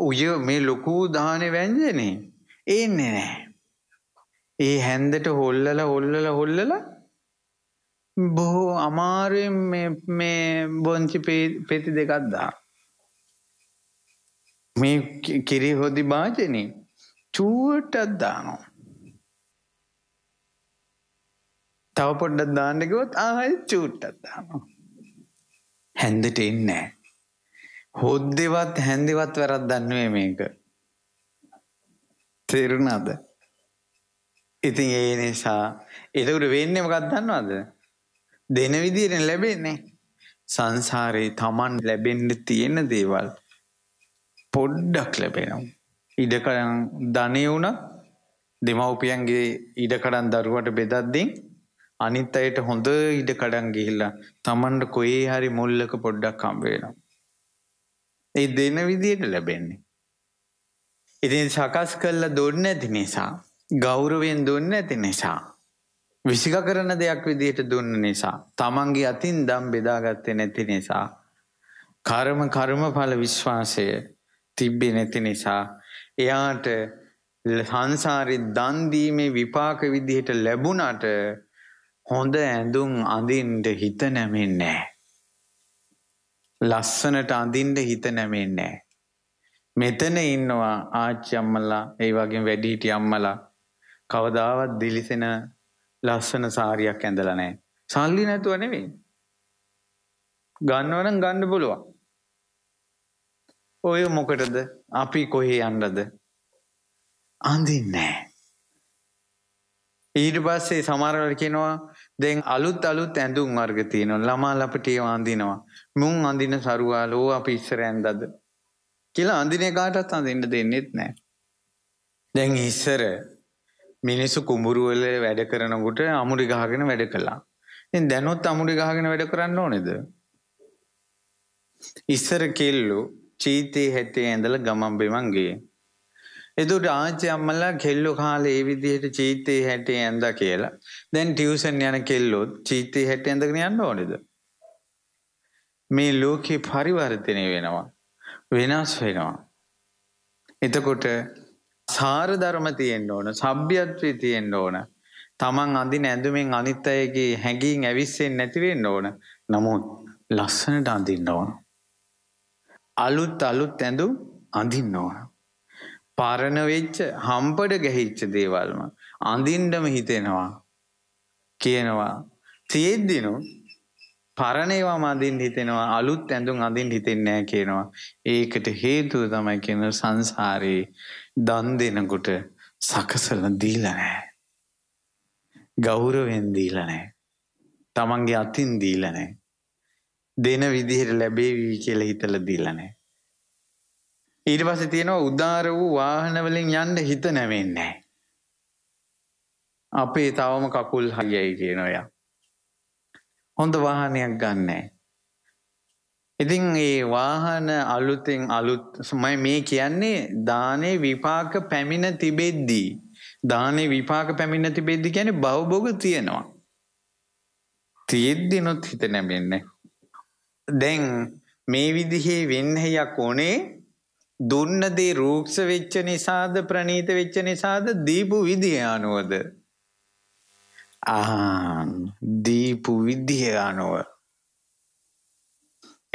උය මේ ලොකු දාහනේ වැන්දනේ එන්නේ නැහැ. ඒ හැන්දට හොල්ලලා හොල්ලලා හොල්ලලා බොහෝ අමාරුවෙන් මේ මේ බොන්චි පෙති දෙකක් දා. මේ කිරි හොදි භාජනේ චූටක් දානවා. තව පොඩ්ඩක් දාන්න කිව්වොත් ආයෙ චූටක් දානවා. හැන්දට එන්නේ නැහැ. හොද්දෙවත් හැන්දෙවත් වැරද්දක් නෙවෙයි මේක. තේරුණාද? ඉතින් ඒ නිසා එතකොට වෙන්නේ මොකක්ද දන්නවද? දෙන විදියට ලැබෙන්නේ සංසාරේ Taman ලැබෙන්න තියෙන දේවල් පොඩ්ඩක් ලැබෙනවා. ඉඩකඩම් ධනෙ උනත් දෙමව්පියන්ගේ ඉඩකඩම් දරුවට බෙදද්දී අනිත් අයට හොඳ ඉඩකඩම් ගිහිල්ලා Tamanට කොහේ හරි මුල්ලක පොඩ්ඩක් හම්බ වෙනවා. ඒ දෙන විදියට ලැබෙන්නේ. ඉතින් සකස් කල්ල දුන්න ඇති නිසා ගෞරවෙන් දුන්න ඇති නිසා. විසික කරන දෙයක් විදියට දුන්න නිසා. තමන්ගේ අතින් දම් බෙදාගත්තේ නැති නිසා. කරම කර්මඵල විශ්වාසය තිබ්බේ නැති නිසා එයාට සංසාරි දන්දීමේ විපාක විදිහට ලැබුණට හොඳ ඇඳුම් අඳින්ට හිත නැමෙන්නේ නෑ. ලස්සනට අඳින්න හිත නැමෙන්නේ නැහැ. මෙතන ඉන්නවා ආච්චි අම්මලා, ඒ වගේම වැඩිහිටි අම්මලා කවදාවත් දිලිසෙන ලස්සන සාරියක් ඇඳලා නැහැ. සල්ලි නැතුව නෙවෙයි. ගන්නව නම් ගන්න පුළුවන්. ඔය මොකටද? අපි කොහේ යන්නද? අඳින්නේ නැහැ. ඊට පස්සේ සමහරවල් කියනවා දැන් අලුත් අලුත් ඇඳුම් වර්ග තියෙනවා ළමා ලපටිය වඳිනවා මුන් අඳින සරුවාලෝ අපි ඉස්සර ඇන්දද කියලා අඳින කාටත් අඳින්න දෙන්නෙත් නෑ. දැන් ඉස්සර මිනිස්සු කුඹුරුවල වැඩ කරනකොට අමුඩි ගහගෙන වැඩ කළා. ඉතින් දැනුත් අමුඩි ගහගෙන වැඩ කරන්න ඕනේද? ඉස්සර කෙල්ලෝ චීතේ හැටේ ඇඳලා ගමන් බිමන් ගියේ. එතකොට ආච්චි අම්මලා කෙල්ලෝ කාලේ ඒ විදිහට චීතේ හැටේ ඇඳ කියලා. දැන් ටියුෂන් යන කෙල්ලෝ චීතේ හැටේ ඇඳගෙන යන්න ඕනේද? මේ ලෝකේ පරිවර්තනය වෙනවා. වෙනස් වෙනවා. එතකොට සාර ධර්ම තියෙන්න ඕන, සભ્યත්වය තියෙන්න ඕන. Taman අඳින ඇඳුමින් අනිත් අයගේ හැඟීම් ඇවිස්සෙන්නේ නැති වෙන්න ඕන. නමුත් ලස්සනට අඳින්න ඕන. අලුත් අලුත් ඇඳුම් අඳින්න ඕන. පරණ වෙච්ච හම්බඩ ගැහිච්ච දේවල්ම අඳින්නම හිතෙනවා කියනවා තියෙද්දිනු පරණේවා මදින් හිතෙනවා අලුත් ඇඳුම් අඳින් හිතෙන්නේ කියනවා. ඒකට හේතුව තමයි කියන සංසාරේ දන් දෙනකොට සකසලා දීලා නැහැ. ගෞරවෙන් දීලා නැහැ. Tamange අතින් දීලා නැහැ. දෙන විදිහට ලැබෙවි කියලා හිතලා දීලා නැහැ. ඊට පස්සේ තියෙනවා උදාර වූ වාහන වලින් යන්න හිත නැවෙන්නේ නැහැ. අපේ තවම කකුල් හයයි කියනවා යා. හොඳ වාහනයක් ගන්නෑ. ඉතින් ඒ වාහන අලුතෙන් අලුත් සමයි මේ කියන්නේ දානේ විපාක පැමිණ තිබෙද්දී. දානේ විපාක පැමිණ තිබෙද්දි කියන්නේ බවබෝග තියෙනවා. තියෙද්දි නොත් හිත නැමෙන්නේ. දැන් මේ විදිහේ වෙන්නහයක් ඕනේ දුන්න දේ රූක්ෂ වෙච්ච නිසාද ප්‍රනීත වෙච්ච නිසාද දීපු විදිය අනුවද ආහන් දීපු විදිහ අනුව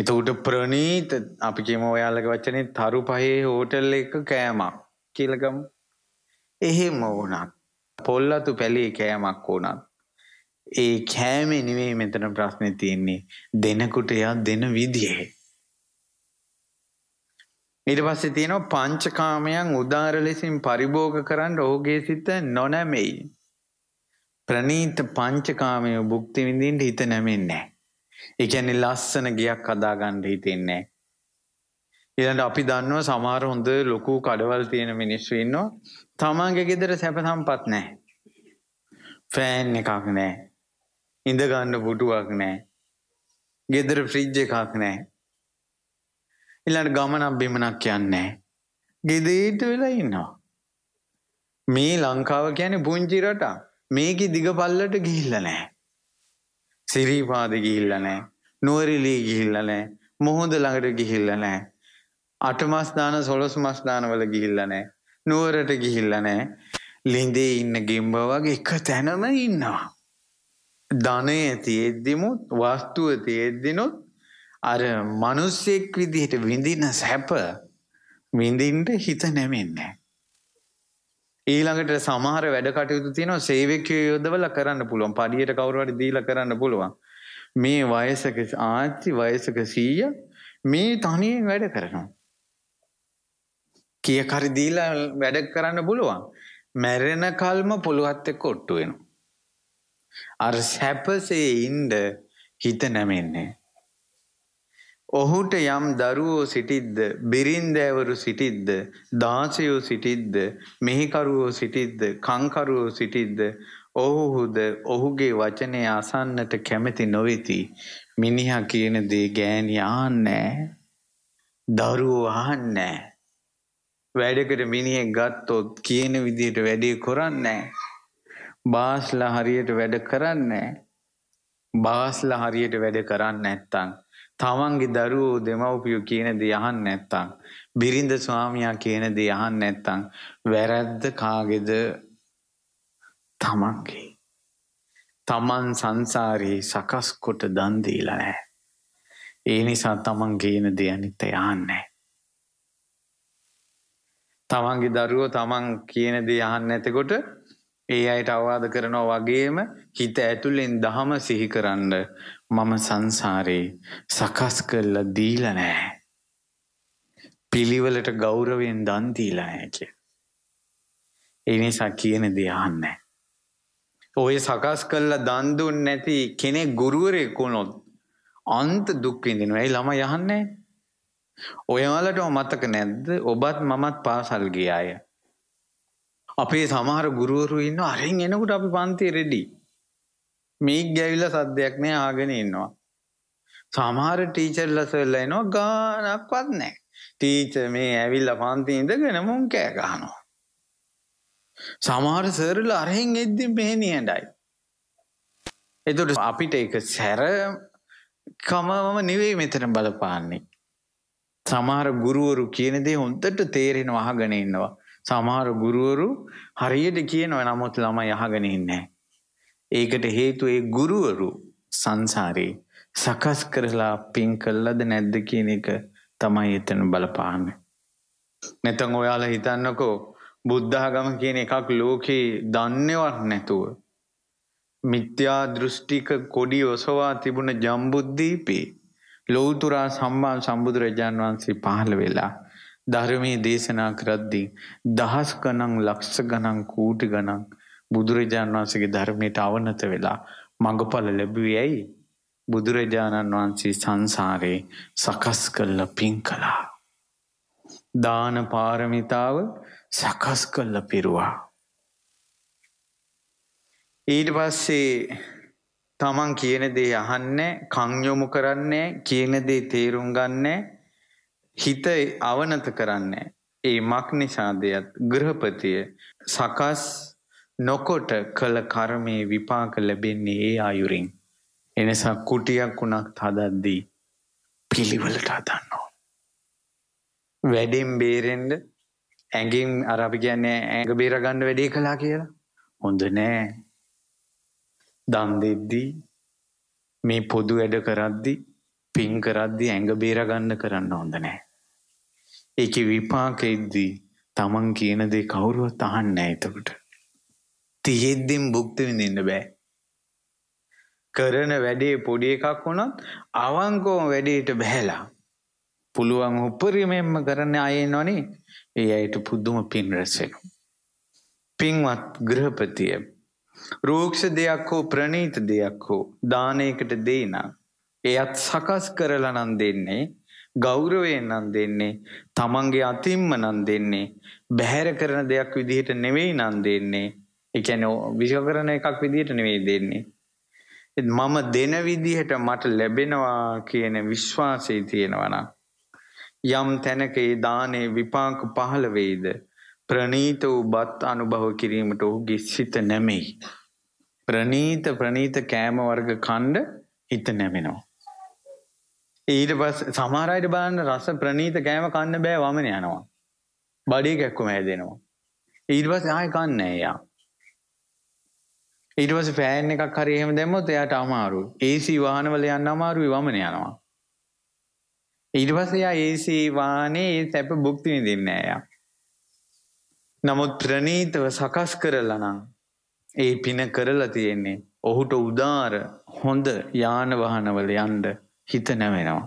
එතකොට ප්‍රනීත අපි කියම ඔයාලක වචනේ තරු පහේ හෝටල් එක කෑමක් කියලකම් එහෙම වුණත් පොල්ලතු පැලේ කෑමක් වුණත් ඒ කෑමේ නෙවෙයි මෙතන ප්‍රශ්නේ තියෙන්නේ දෙනකොට එයා දෙන විදිහේ ඊට පස්සේ තියෙනවා පංචකාමයන් උදාර ලෙසින් පරිභෝග කරන්න ඔහුගේ සිත නොනැමෙයි ප්‍රනීත පංචකාමයේ භුක්ති විඳින්න හිත නැමෙන්නේ නැහැ. ඒ කියන්නේ ලස්සන ගයක් හදාගන්න හිතෙන්නේ නැහැ. ඊළඟ අපි දන්නවා සමහර හොඳ ලොකු කඩවල් තියෙන මිනිස්සු ඉන්නවා. තමන්ගේ ගෙදර සැප සම්පත් නැහැ. ෆෑන් එකක් නැහැ. ඉඳ ගන්න පුටුවක් නැහැ. ගෙදර ෆ්‍රිජ් එකක් නැහැ. ඊළඟ ගමනක් බිමනක් යන්නේ නැහැ. ගෙදේට වෙලා ඉන්නවා. මේ ලංකාව කියන්නේ පුංචි රටක්. මේකෙ දිගපල්ලට ගිහිල්ලා නැහැ. සිරිපාද ගිහිල්ලා නැහැ. නුවරඑළිය ගිහිල්ලා නැහැ. මොහොඳ ළඟට ගිහිල්ලා නැහැ. අටමස් දාන සොළොස්මස් දාන වල ගිහිල්ලා නැහැ. නුවරට ගිහිල්ලා නැහැ. ලින්දේ ඉන්න ගෙම්බ වගේ එක තැනම ඉන්නවා. ධනය තියෙද්දිමුත් වස්තුව තියෙද්දිනුත් අර මිනිස්සෙක් විදිහට විඳින සැප විඳින්න හිත නැමෙන්නේ නැහැ. ඊළඟට සමහර වැඩ කටයුතු තියෙනවා සේවකයෝ යොදවලා කරන්න පුළුවන්. පඩියට කවුරු හරි දීලා කරන්න පුළුවන්. මේ වයසක ආච්චි වයසක සීයා මේ තනියෙන් වැඩ කරනවා. කීයක් හරි දීලා වැඩ කරන්න පුළුවන්. මැරෙන කල්ම පුළුවත් එක්ක ඔට්ටු වෙනවා. අර සැපසේ ඉන්න හිත නැමෙන්නේ. ඔහුට යම් දරුවෝ සිටිද්ද බිරින්දෑවරු සිටිද්ද දාසයෝ සිටිද්ද මෙහිකරුවෝ සිටිද්ද කංකරුවෝ සිටිද්ද ඔහුහුද ඔහුගේ වචනය අසන්නට කැමති නොවෙති මිනිහා කියන දේ ගෑණි ආන්නේ දරුවෝ ආන්නේ වැඩකට මිනිහෙක් ගත්තොත් කියන විදිහට වැඩේ කරන්නේ බාස්ලා හරියට වැඩ කරන්නේ බාස්ලා හරියට වැඩ කරන්නේ නැත්තම් තමන්ගේ දරුවෝ දෙමව්පියෝ කියන දේ අහන්න නැත්තම් බිරිඳ ස්වාමියා කියන දේ අහන්න නැත්තම් වැරද්ද කාගේද තමන්ගේ තමන් සංසාරයේ සකස් කොට දන් දීලා නැහැ ඒ නිසා තමන් කියන දේ අනිත් අය අහන්නේ තමන්ගේ දරුවෝ තමන් කියන දේ අහන්නේ නැතකොට ඒ අයට අවවාද කරනවා වගේම හිත ඇතුලෙන් දහම සිහි කරන්න මම සංසාරේ සකස් කරලා දීලා නැහැ. පිළිවෙලට ගෞරවයෙන් දන් දීලා නැහැ කිය. ඒ නිසා කියන දේ අහන්නේ. ඔය සකස් කරලා දන් දුන්නේ නැති කෙනෙක් ගුරුවරයෙක් වුණොත් අන්ත දුක් විඳිනවා. ඒ ළමයි අහන්නේ. ඔයාලට මතක නැද්ද? ඔබත් මමත් පාසල් ගියාය. අපේ සමහර ගුරුවරු ඉන්නවා අරින් එනකොට අපි පන්ති රෙඩි. මේක් ගැවිලා සද්දයක් නෑ ආගෙන ඉන්නවා. සමහර ටීචර්ලා සෙල්ලා එනවා ගානක්වත් නෑ. ටීචර් මේ ඇවිල්ලා පන්ති ඉඳගෙන මුන් කෑ ගහනවා. සමහර සර්ලා අරහෙන් එද්දි මෙහෙ නියඬයි. එතකොට අපිට ඒක සැර කමම නෙවෙයි මෙතන බලපාන්නේ. සමහර ගුරුවරු කියන දේ හොන්දට තේරෙනවා අහගෙන ඉන්නවා. සමහර ගුරුවරු හරියට කියනවා නමුත් ළමයි අහගෙන ඉන්නේ නැහැ. ඒකට හේතු ඒ ගුරුවරු සංසාරේ සකස් කරලා පින් කල්ලද නැද්ද කියන එක තමයි එතන බලපාන්න. නැතන් ඔයාලා හිතන්නකෝ බුද්ධාගම කියන එකක් ලෝකේ දන්නවත් නැතුව. මිත්‍යා දෘෂ්ටික කොඩි ඔසවා තිබුණ ජම්බුද්ධීපේ ලෝතුරා සම්මා සම්බුදුරජාන් වහන්සේ පහළ වෙලා ධර්මයේ දේශනා කරද්දී දහස් ගණන් ලක්ෂ ගණන් කෝටි ගණන් බුදුරජාණන් වහන්සේගේ ධර්මයට අවනත වෙලා මඟඵල ලැබුවේ ඇයි? බුදුරජාණන් වහන්සේ සංසාරේ සකස් කළ පින් කළා. දාන පාරමිතාව සකස් කළ පිරුවා. ඊට පස්සේ තමන් කියන දේ අහන්නේ කන් යොමු කරන්නේ කියන දේ තේරුම් ගන්නෑ හිත අවනත කරන්නේ ඒ මක් නිසාදයක් ගෘහපතිය සකස් නොකොට කළ කර්මයේ විපාක ලැබෙන්නේ ඒ ආයුරින්. එනිසා කුටියක් වුණක් හදද්දී පිළිවෙලට හදන්න ඕන. වැඩෙන් බේරෙන්ඩ ඇගෙන් අරපි කියන්නේ ඇඟ බේරගණ්ඩ වැඩේ කලා කියලා හොඳ නෑ දන් දෙද්දී මේ පොදු වැඩ කරද්දි පින් කරද්දි ඇඟ බේරගන්න කරන්න හොඳ නෑ ඒක විපාකෙද්දී තමන් කියන දේ කවුරුවත් අහන්න එතකට තියෙද්දිම් භුක්ති විඳින්න බෑ. කරන වැඩේ පොඩි එකක් වුණොත් අවංකවම වැඩේට බහැලා පුළුවන් උපරිමයෙන්ම කරන්න අය එනවනේ ඒ අයට පුදුම පින් රැස් වෙනවා. පින්වත් ගෘහපතිය රූක්ෂ දෙයක් හෝ ප්‍රණීත දෙයක් හෝ දානයකට දෙයිනම් එයත් සකස් කරලා නම් දෙන්නේ ගෞරවයෙන් නම් දෙන්නේ තමන්ගේ අතින්ම නම් දෙන්නේ බැහැර කරන දෙයක් විදිහට නෙවෙයි නම් දෙන්නේ එකන විශෝ කරන එකක් විදිහට නෙවෙයි දෙන්නේ. මම දෙන විදිහට මට ලැබෙනවා කියන විශ්වාසය තියෙනවන. යම් තැනක ඒ දානේ විපාක පහළ වෙයිද ප්‍රනීත වූ බත් අනුභව කිරීමට ඔහුගේ සිත නැමෙයි. ප්‍රනීත ප්‍රනීත කෑම වර්ග කණ්ඩ හිත නැමෙනවා. ඊට පස් සමහරයට බලන්න රස ප්‍රනීත කෑම කන්න බෑ වමන යනවා. බඩි කැක්කුම හැදෙනවා. ඊට පස් ආය කන්න එයා. ඊටවස පෑන් එකක් හරි එහෙම දැම්මොත් එයාට අමාරු. AC වාහනවල යන්න අමාරුයි වමන යනවා. ඊට පස්සේ එයා AC වාහනේ ඒ සැප භුක්ති විඳින්නේ නැහැ එයා. නමුත් ප්‍රණීතව සකස් කරලා නම් ඒ පින කරලා තියෙන්නේ. ඔහුට උදාර හොඳ යාන වාහනවල යන්න හිත නැමෙනවා.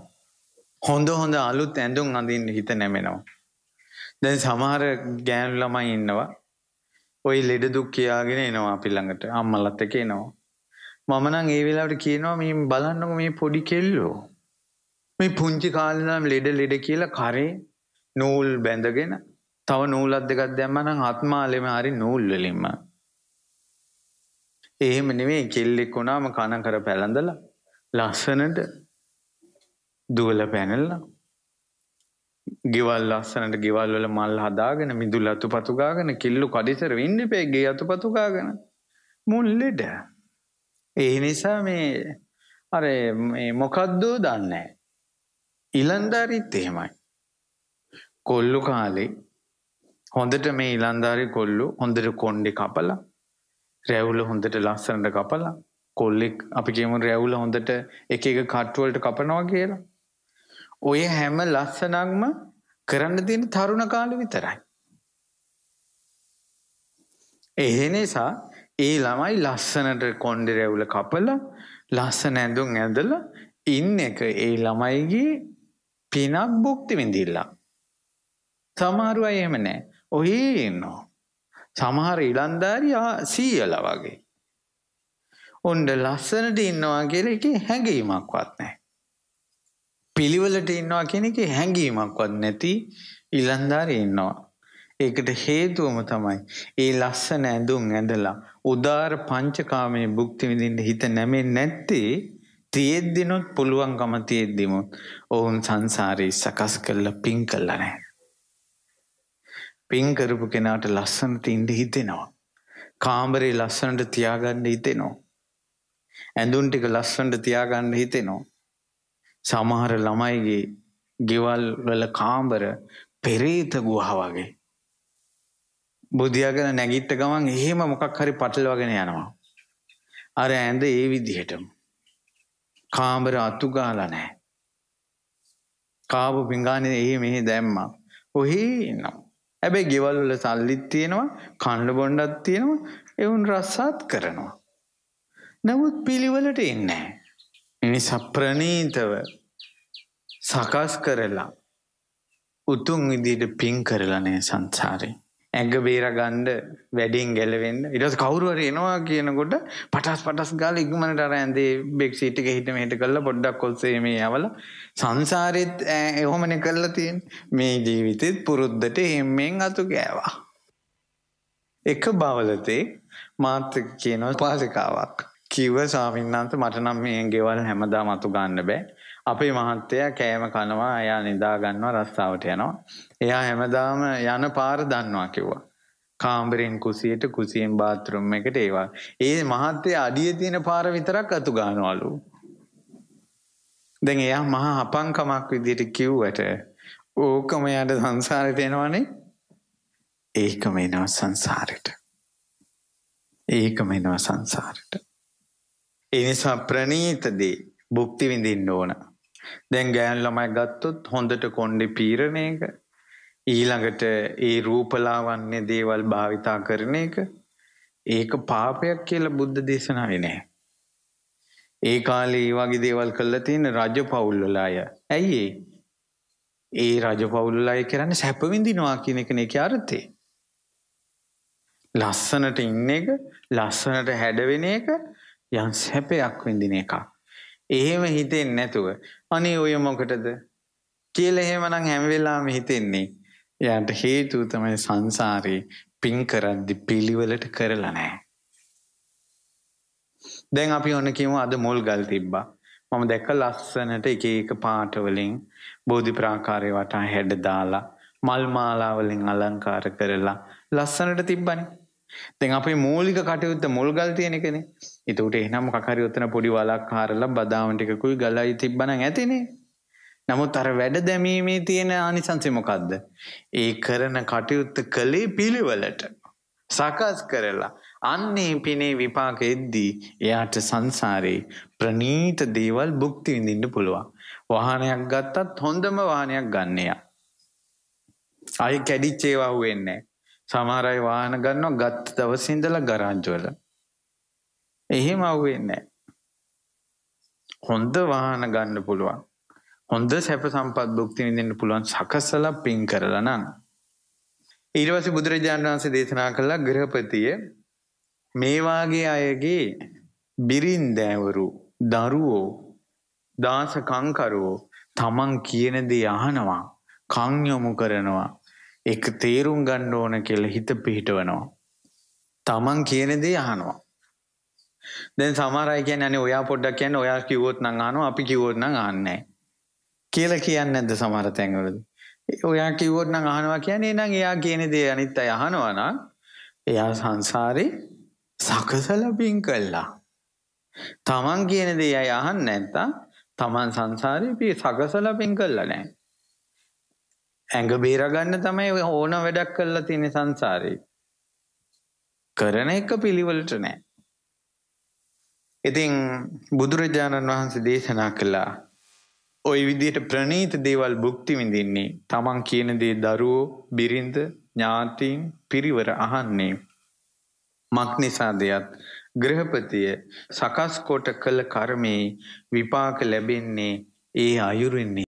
හොඳ හොඳ අලුත් ඇඳුම් අඳින්න හිත නැමෙනවා. දැන් සමහර ගෑනු ළමයි ඉන්නවා ඔයි ලෙඩ දුක් කියාගෙන එනවා අපි ළඟට අම්මලත් එක්ක එනවා මම නම් ඒ වෙලාවට කියනවා මේ බලන්නකො මේ පොඩි කෙල්ලෝ මේ පුංචි කාලේ නම් ලෙඩ ලෙඩ කියලා කරේ නූල් බැඳගෙන තව නූලක් දෙකක් දැම්මා නම් අත්මාලෙම හරි නූල් වලින්ම එහෙම නෙමෙයි කෙල්ලෙක් වුණාම කන කර පැලඳලා ලස්සනට දුවල පැනලා ගෙවල් ලස්සනට ගෙවල් වල මල් හදාගෙන මිදුල අතුපතු ගාගෙන කිල්ලු කඩිතර වෙන්න එපේ ගේ අතුපතු ගාගෙන මුල් ලෙඩ ඒ නිසා මේ අර මේ මොකද්ද දන්නේ ඉලන්දාරිත් එහෙමයි කොල්ලු කාලේ හොඳට මේ ඉලන්දාරි කොල්ලු හොඳට කොණ්ඩේ කපලා රැවුල හොඳට ලස්සනට කපලා කොල්ලෙක් අපි කියමු රැවුල හොඳට එක එක කට්ටුවලට කපනවා කියලා ඔය හැම ලස්සනක්ම කරන්න දෙන තරුණ කාල විතරයි. එහෙනිසා ඒ ළමයි ලස්සනට කොන්්ඩ රැවුල කපල ලස්ස නැඳුම් ඇඳල ඉන්න එක ඒ ළමයිගේ පිනක් බුක්ති විඳිල්ලා. සමහරුව එහෙම නෑ ඔහි ඉන්නවා. සමහර ඉලන්ධාරයා සීයල වගේ. ඔන්ඩ ලස්සනට ඉන්නවා කියර එක හැඟීමක්වත් නෑ. පිළිවෙලට ඉන්නවා කියන එක හැඟීමක්වත් නැති ඉලන්දාරි ඉන්නවා. ඒකට හේතුවම තමයි ඒ ලස්සන ඇඳුම් ඇඳලා උදාර පංචකාමයේ භුක්ති විඳින්න හිත නැමෙන්නේ නැත්තේ තියෙද්දිනොත් පුළුවන්කම තියෙද්දිමුත් ඔවුන් සංසාරේ සකස් කරලා පින් කළා නැහැ. පින් කරපු කෙනාට ලස්සනට ඉඳ හිතෙනවා. කාමරේ ලස්සනට තියාගන්න හිතෙනවා. ඇඳුම් ටික ලස්සනට තියාගන්න හිතෙනවා. සමහර ළමයිගේ ගෙවල් වල කාමර පෙරේත ගුහා වගේ. බුදියාගෙන නැගිට්ට ගමන් එහෙම මොකක් හරි පටලවගෙන යනවා. අර ඇඳ ඒ විදිහටම. කාමර අතු ගාලා නැහැ. කාපු පිඟානේ එහි මෙහි දැම්මා. ඔහි ඉන්නවා. හැබැයි ගෙවල් වල සල්ලිත් තියෙනවා, කන්න බොණ්ඩක් තියෙනවා, ඒවුන් රස්සාත් කරනවා. නමුත් පිළිවෙලට එන්නේ නැහැ. නිසා ප්‍රනීතව සකස් කරලා උතුම් විදිහට පින් කරලා නේ සංසාරේ. ඇඟ බේරගන්න වැඩින් ගැලවෙන්න ඊට පස්සේ කවුරු හරි එනවා කියනකොට පටස් පටස් ගාලා ඉක්මනට අර ඇඳේ බෙක් සීට් එක හිට මෙහෙට කරලා පොඩ්ඩක් ඔස්සේ මේ යවල සංසාරෙත් එහොමනේ කරලා තියෙන්නේ මේ ජීවිතෙත් පුරුද්දට හැමෙන් අතු ගෑවා එක බවලතේ මාත් කියන පාසිකාවක් කිව්ව ස්වාමින්නාන්ත මට නම් මේ ගෙවල් හැමදාම අතු ගන්න බෑ. අපේ මහත්තයා කෑම කනවා, එයා නිදා ගන්නවා, රස්සාවට යනවා. එයා හැමදාම යන පාර දන්නවා කිව්වා. කාමරෙන් කුසියට, කුසියෙන් බාත් รู ම් එකට ඒවා. ඒ මහත්තයා අඩියේ තියෙන පාර විතරක් අතු ගන්නවලු. දැන් එයා මහා හපංකමක් විදිහට කිව්වට ඕකම යට සංසාරයට එනවනේ. ඒකම එනවා සංසාරෙට. ඒකම එනවා සංසාරෙට. ඒ නිසා ප්‍රණීත දේ භුක්ති විඳින්න ඕන. දැන් ගෑන් ළමයි ගත්තොත් හොඳට කොණ්ඩේ පීරණ එක ඊළඟට ඒ රූපලාවන්‍ය දේවල් භාවිතා කරන එක ඒක පාපයක් කියලා බුද්ධ දේශනාවේ නැහැ. ඒ කාලේ ඒ වගේ දේවල් කළා තියෙන රජ පවුල් වල අය. ඇයි ඒ? ඒ රජ පවුල් වල අය කරන්නේ සැප විඳිනවා කියන එකනේ ඒකේ අර්ථය. ලස්සනට ඉන්න එක, ලස්සනට හැඩ වෙන එක යම් සැපයක් විඳින එකක්. එහෙම හිතෙන්නේ නැතුව අනේ ඔය මොකටද කියලා එහෙමනම් හැම වෙලාවෙම හිතෙන්නේ. යාට හේතුව තමයි සංසාරේ පින් කරද්දි පිළිවෙලට කරලා නැහැ. දැන් අපි ඔන්න කියමු අද මුල් ගල් තිබ්බා. මම දැක්ක ලස්සනට එක එක පාට වලින් බෝධි ප්‍රාකාරය වටා හැඩ දාලා මල් මාලා වලින් අලංකාර කරලා ලස්සනට තිබ්බනේ. දැන් අපේ මූලික කටයුත්ත මුල්ගල් තියෙන එකනේ. එතකට එහනම් කකරයොත්තන පොඩි වලක් කාරලා බදාවටිකුයි ගලයි තිබ්බන ඇතිනේ. නමුත් අර වැඩ දැමීමේ තියෙන ආනිසංසමකක්ද. ඒ කරන කටයුත්ත කළේ පිළිවලට. සකස් කරලා අන්නේ පිනේ විපාක එද්දී එයාට සංසාරයේ ප්‍රනීත දේවල් භුක්ති විඳින්න පුළුවන්. වාහනයක් ගත්තත් හොඳම වාහනයක් ගන්නයා. අය කැඩිච්චේවා වෙන්නේ. සමහර අය වාහන ගන්නවා ගත්ත දවසේ ඉඳලා ගරාජ් වල. එහෙම අහුවෙන්නේ හොඳ වාහන ගන්න පුළුවන්. හොඳ සැප සම්පත් භුක්ති විඳින්න පුළුවන් සකසලා පින් කරලා නම්. ඊට පස්සේ බුදුරජාණන් වහන්සේ දේශනා කළා ගෘහපතිය මේ වාගේ අයගේ බිරින්දෑවරු දරුවෝ දාස කංකරුවෝ තමන් කියන දේ අහනවා කන් යොමු කරනවා ඒක තේරුම් ගන්න ඕන කියලා හිත පිහිටවනවා තමන් කියන දේ අහනවා දැන් සමහර අය කියන්නේ අනේ ඔයා පොඩ්ඩක් කියන්න ඔයා කිව්වොත් නම් අහනවා අපි කිව්වොත් නම් අහන්නේ නැහැ කියලා කියන්නේ නැද්ද සමහර තැන්වලදී ඔයා කිව්වොත් නම් අහනවා කියන්නේ නම් එයා කියන දේ අනිත් අය අහනවා නම් එයා සංසාරේ සකසල පින් කළා. Taman කියන දේ අය අහන්නේ නැත්තම් Taman සංසාරේ පී සකසල පින් කළා නෑ. ඇඟ බේරගන්න තමයි ඕන වැඩක් කරලා තියෙන සංසාරේ. කරන එක පිළිවෙලට නෑ. ඉතින් බුදුරජාණන් වහන්සේ දේශනා කළා ඔය විදිහට ප්‍රනීත දේවල් භුක්ති විඳින්නේ තමන් කියන දේ දරුවෝ බිරිඳ ඥාතීන් පිරිවර අහන්නේ මක් නිසාදයක් ග්‍රහපතිය සකස් කොට කළ කර්මයේ විපාක ලැබෙන්නේ ඒ අයුරින්නේ